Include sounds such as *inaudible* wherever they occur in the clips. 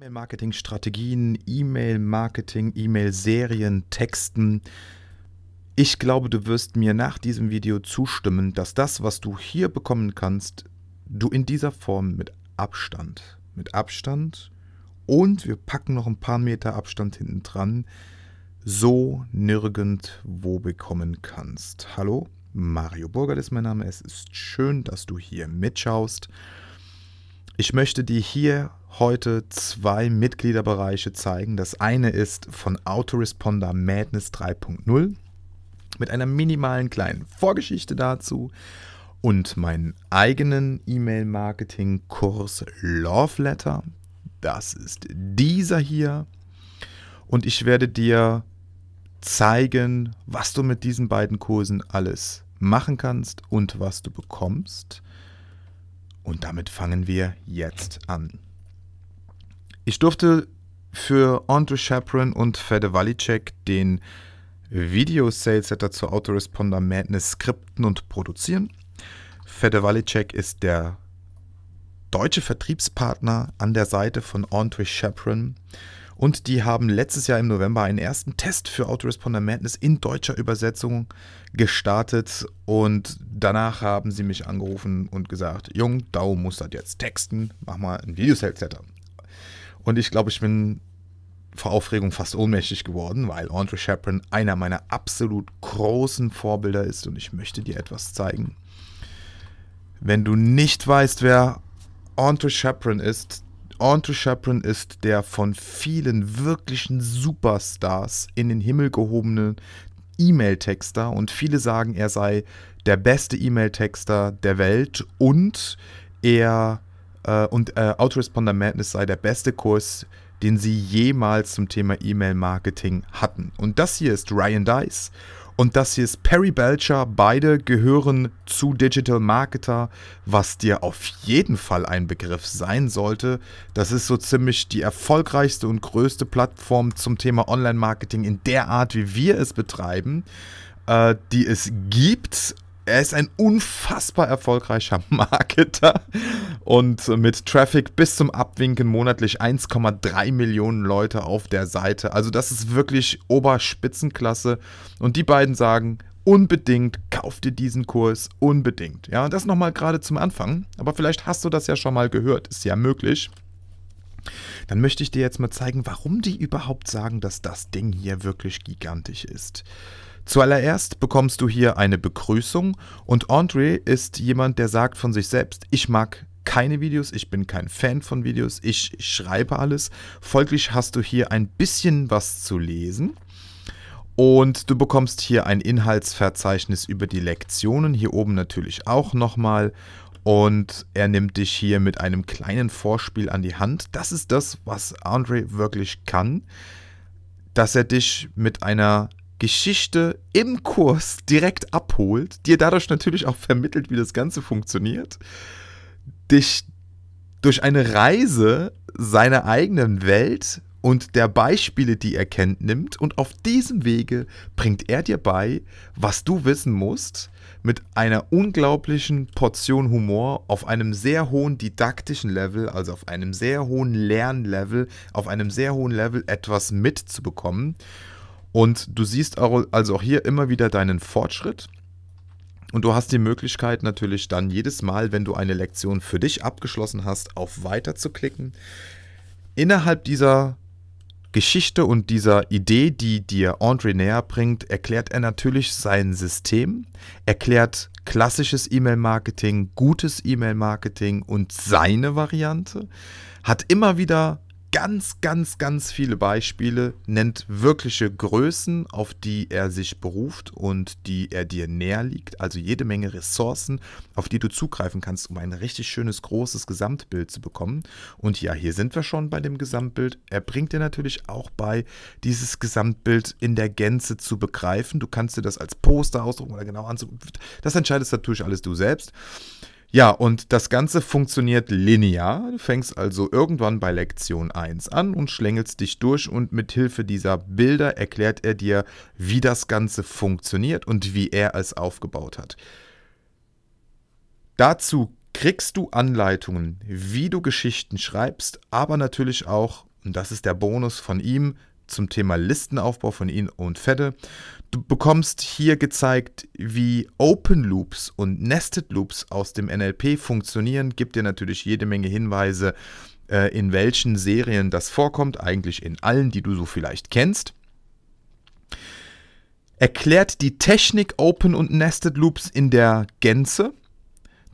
E-Mail-Marketing-Strategien, E-Mail-Marketing, E-Mail-Serien, Texten. Ich glaube, du wirst mir nach diesem Video zustimmen, dass das, was du hier bekommen kannst, du in dieser Form mit Abstand, mit Abstand und wir packen noch ein paar Meter Abstand hinten dran, so nirgendwo bekommen kannst. Hallo, Mario Burger ist mein Name. Es ist schön, dass du hier mitschaust. Ich möchte dir hier heute zwei Mitgliederbereiche zeigen. Das eine ist von Autoresponder Madness 3.0 mit einer minimalen kleinen Vorgeschichte dazu und meinen eigenen E-Mail-Marketing-Kurs Love Letter. Das ist dieser hier. Und ich werde dir zeigen, was du mit diesen beiden Kursen alles machen kannst und was du bekommst. Und damit fangen wir jetzt an. Ich durfte für Andre Chaperon und Fede Walicek den Video Sales Setter zur Autoresponder Madness skripten und produzieren. Fede Walicek ist der deutsche Vertriebspartner an der Seite von Andre Chaperon. Und die haben letztes Jahr im November einen ersten Test für Autoresponder Madness in deutscher Übersetzung gestartet. Und danach haben sie mich angerufen und gesagt, Jung, Dao muss das jetzt texten, mach mal ein Videoset-Setter. Und ich glaube, ich bin vor Aufregung fast ohnmächtig geworden, weil Andre Shepard einer meiner absolut großen Vorbilder ist und ich möchte dir etwas zeigen. Wenn du nicht weißt, wer Andre Shepard ist, Andre Chaperon ist der von vielen wirklichen Superstars in den Himmel gehobene E-Mail-Texter und viele sagen, er sei der beste E-Mail-Texter der Welt und er äh, und äh, Autoresponder Madness sei der beste Kurs, den sie jemals zum Thema E-Mail-Marketing hatten. Und das hier ist Ryan Dice und das hier ist Perry Belcher. Beide gehören zu Digital Marketer, was dir auf jeden Fall ein Begriff sein sollte. Das ist so ziemlich die erfolgreichste und größte Plattform zum Thema Online-Marketing in der Art, wie wir es betreiben, äh, die es gibt er ist ein unfassbar erfolgreicher *laughs* Marketer und mit Traffic bis zum Abwinken monatlich 1,3 Millionen Leute auf der Seite. Also das ist wirklich Oberspitzenklasse. Und die beiden sagen, unbedingt kauft dir diesen Kurs, unbedingt. Ja, das nochmal gerade zum Anfang. Aber vielleicht hast du das ja schon mal gehört, ist ja möglich. Dann möchte ich dir jetzt mal zeigen, warum die überhaupt sagen, dass das Ding hier wirklich gigantisch ist. Zuallererst bekommst du hier eine Begrüßung und Andre ist jemand, der sagt von sich selbst, ich mag keine Videos, ich bin kein Fan von Videos, ich schreibe alles. Folglich hast du hier ein bisschen was zu lesen. Und du bekommst hier ein Inhaltsverzeichnis über die Lektionen, hier oben natürlich auch nochmal. Und er nimmt dich hier mit einem kleinen Vorspiel an die Hand. Das ist das, was Andre wirklich kann, dass er dich mit einer Geschichte im Kurs direkt abholt, dir dadurch natürlich auch vermittelt, wie das Ganze funktioniert, dich durch eine Reise seiner eigenen Welt und der Beispiele, die er kennt, nimmt und auf diesem Wege bringt er dir bei, was du wissen musst, mit einer unglaublichen Portion Humor auf einem sehr hohen didaktischen Level, also auf einem sehr hohen Lernlevel, auf einem sehr hohen Level etwas mitzubekommen und du siehst auch, also auch hier immer wieder deinen Fortschritt. Und du hast die Möglichkeit natürlich dann jedes Mal, wenn du eine Lektion für dich abgeschlossen hast, auf Weiter zu klicken. Innerhalb dieser Geschichte und dieser Idee, die dir Andre näher bringt, erklärt er natürlich sein System, erklärt klassisches E-Mail-Marketing, gutes E-Mail-Marketing und seine Variante, hat immer wieder ganz, ganz, ganz viele Beispiele, nennt wirkliche Größen, auf die er sich beruft und die er dir näher liegt. Also jede Menge Ressourcen, auf die du zugreifen kannst, um ein richtig schönes, großes Gesamtbild zu bekommen. Und ja, hier sind wir schon bei dem Gesamtbild. Er bringt dir natürlich auch bei, dieses Gesamtbild in der Gänze zu begreifen. Du kannst dir das als Poster ausdrucken oder genau anzugucken. Das entscheidest natürlich alles du selbst. Ja, und das Ganze funktioniert linear. Du fängst also irgendwann bei Lektion 1 an und schlängelst dich durch und mit Hilfe dieser Bilder erklärt er dir, wie das Ganze funktioniert und wie er es aufgebaut hat. Dazu kriegst du Anleitungen, wie du Geschichten schreibst, aber natürlich auch, und das ist der Bonus von ihm, zum Thema Listenaufbau von Ihnen und Fedde. Du bekommst hier gezeigt, wie Open Loops und Nested Loops aus dem NLP funktionieren. Gibt dir natürlich jede Menge Hinweise, äh, in welchen Serien das vorkommt. Eigentlich in allen, die du so vielleicht kennst erklärt die Technik Open und Nested Loops in der Gänze,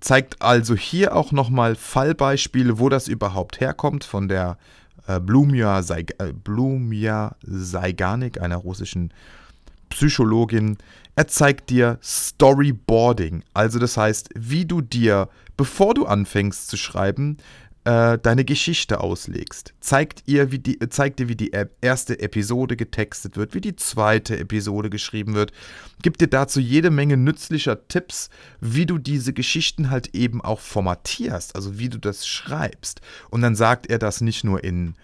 zeigt also hier auch nochmal Fallbeispiele, wo das überhaupt herkommt von der äh, Blumia, Saiganik, äh, einer russischen Psychologin. Er zeigt dir Storyboarding, also das heißt, wie du dir, bevor du anfängst zu schreiben, äh, deine Geschichte auslegst. Zeigt, ihr, wie die, zeigt dir, wie die erste Episode getextet wird, wie die zweite Episode geschrieben wird. Gibt dir dazu jede Menge nützlicher Tipps, wie du diese Geschichten halt eben auch formatierst, also wie du das schreibst. Und dann sagt er das nicht nur in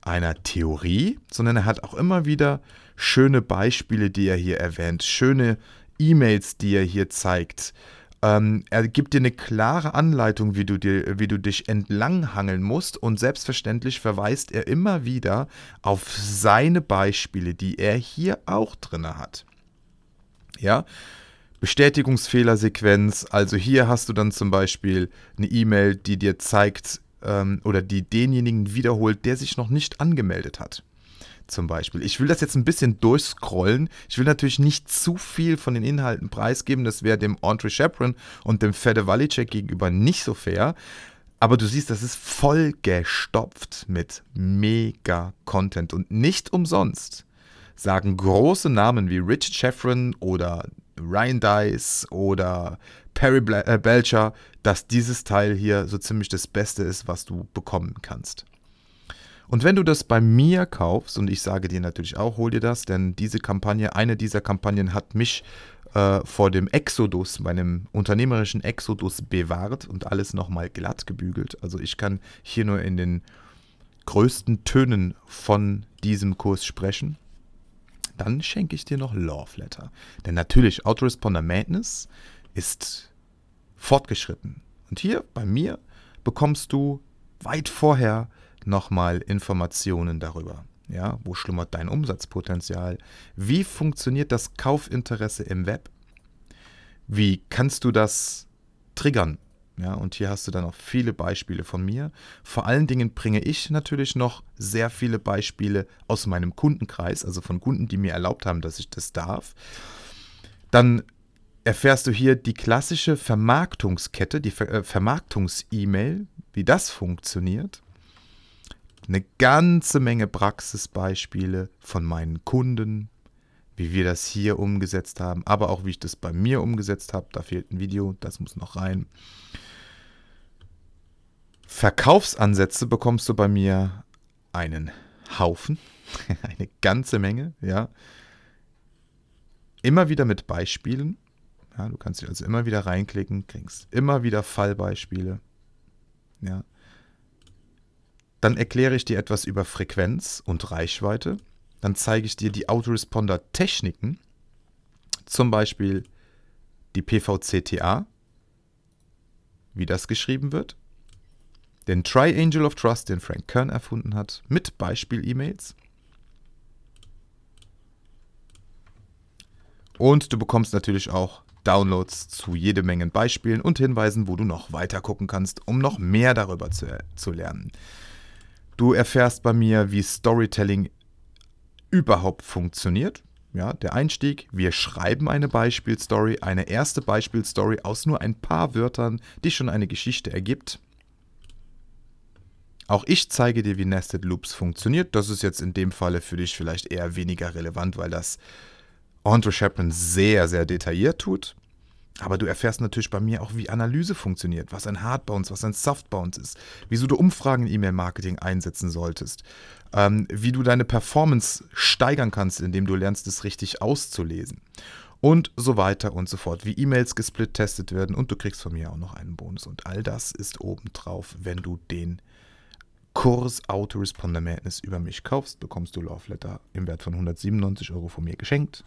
einer Theorie, sondern er hat auch immer wieder schöne Beispiele, die er hier erwähnt, schöne E-Mails, die er hier zeigt. Ähm, er gibt dir eine klare Anleitung, wie du, dir, wie du dich entlanghangeln musst und selbstverständlich verweist er immer wieder auf seine Beispiele, die er hier auch drin hat. Ja, Bestätigungsfehlersequenz. Also hier hast du dann zum Beispiel eine E-Mail, die dir zeigt ähm, oder die denjenigen wiederholt, der sich noch nicht angemeldet hat zum Beispiel. Ich will das jetzt ein bisschen durchscrollen. Ich will natürlich nicht zu viel von den Inhalten preisgeben. Das wäre dem Andre Shepron und dem Fede Walicek gegenüber nicht so fair. Aber du siehst, das ist voll gestopft mit mega Content. Und nicht umsonst sagen große Namen wie Rich Sheffrin oder Ryan Dice oder Perry äh, Belcher, dass dieses Teil hier so ziemlich das Beste ist, was du bekommen kannst. Und wenn du das bei mir kaufst, und ich sage dir natürlich auch, hol dir das, denn diese Kampagne, eine dieser Kampagnen hat mich äh, vor dem Exodus, meinem unternehmerischen Exodus bewahrt und alles nochmal glatt gebügelt. Also ich kann hier nur in den größten Tönen von diesem Kurs sprechen. Dann schenke ich dir noch Love Letter. Denn natürlich, Autoresponder Madness ist fortgeschritten. Und hier bei mir bekommst du weit vorher nochmal Informationen darüber. Ja, wo schlummert dein Umsatzpotenzial? Wie funktioniert das Kaufinteresse im Web? Wie kannst du das triggern? Ja, und hier hast du dann auch viele Beispiele von mir. Vor allen Dingen bringe ich natürlich noch sehr viele Beispiele aus meinem Kundenkreis, also von Kunden, die mir erlaubt haben, dass ich das darf. Dann erfährst du hier die klassische Vermarktungskette, die Ver äh, Vermarktungs-E-Mail, wie das funktioniert eine ganze Menge Praxisbeispiele von meinen Kunden, wie wir das hier umgesetzt haben, aber auch wie ich das bei mir umgesetzt habe. Da fehlt ein Video, das muss noch rein. Verkaufsansätze bekommst du bei mir einen Haufen, *laughs* eine ganze Menge, ja. Immer wieder mit Beispielen. Ja, du kannst dich also immer wieder reinklicken, kriegst immer wieder Fallbeispiele. Ja. Dann erkläre ich dir etwas über Frequenz und Reichweite. Dann zeige ich dir die Autoresponder-Techniken, zum Beispiel die PVCTA, wie das geschrieben wird, den Triangle of Trust, den Frank Kern erfunden hat, mit Beispiel-E-Mails. Und du bekommst natürlich auch Downloads zu jede Menge Beispielen und Hinweisen, wo du noch weiter gucken kannst, um noch mehr darüber zu, zu lernen. Du erfährst bei mir, wie Storytelling überhaupt funktioniert. Ja, der Einstieg, wir schreiben eine Beispielstory, eine erste Beispielstory aus nur ein paar Wörtern, die schon eine Geschichte ergibt. Auch ich zeige dir, wie Nested Loops funktioniert. Das ist jetzt in dem Falle für dich vielleicht eher weniger relevant, weil das Andrew Shepard sehr, sehr detailliert tut. Aber du erfährst natürlich bei mir auch, wie Analyse funktioniert, was ein Hardbounce, was ein Softbounce ist, wieso du Umfragen in E-Mail-Marketing einsetzen solltest, ähm, wie du deine Performance steigern kannst, indem du lernst, es richtig auszulesen und so weiter und so fort, wie E-Mails gesplit werden und du kriegst von mir auch noch einen Bonus und all das ist obendrauf, wenn du den Kurs Autoresponder-Madness über mich kaufst, bekommst du Love Letter im Wert von 197 Euro von mir geschenkt.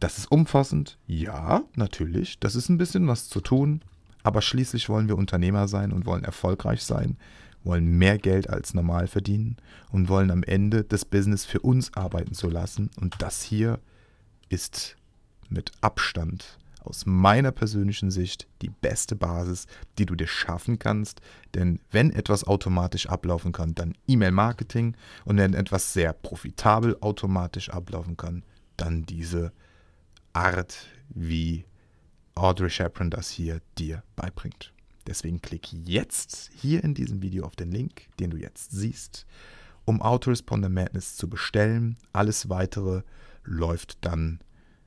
Das ist umfassend. Ja, natürlich. Das ist ein bisschen was zu tun. Aber schließlich wollen wir Unternehmer sein und wollen erfolgreich sein, wollen mehr Geld als normal verdienen und wollen am Ende das Business für uns arbeiten zu lassen. Und das hier ist mit Abstand aus meiner persönlichen Sicht die beste Basis, die du dir schaffen kannst. Denn wenn etwas automatisch ablaufen kann, dann E-Mail-Marketing. Und wenn etwas sehr profitabel automatisch ablaufen kann, dann diese Art, wie Audrey Shepron das hier dir beibringt. Deswegen klick jetzt hier in diesem Video auf den Link, den du jetzt siehst, um Autoresponder Madness zu bestellen. Alles weitere läuft dann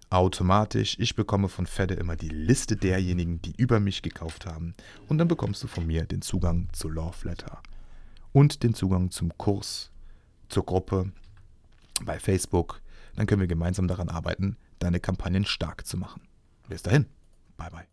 automatisch. Ich bekomme von Fedde immer die Liste derjenigen, die über mich gekauft haben. Und dann bekommst du von mir den Zugang zu Love Letter und den Zugang zum Kurs, zur Gruppe bei Facebook. Dann können wir gemeinsam daran arbeiten, deine Kampagnen stark zu machen. Bis dahin. Bye bye.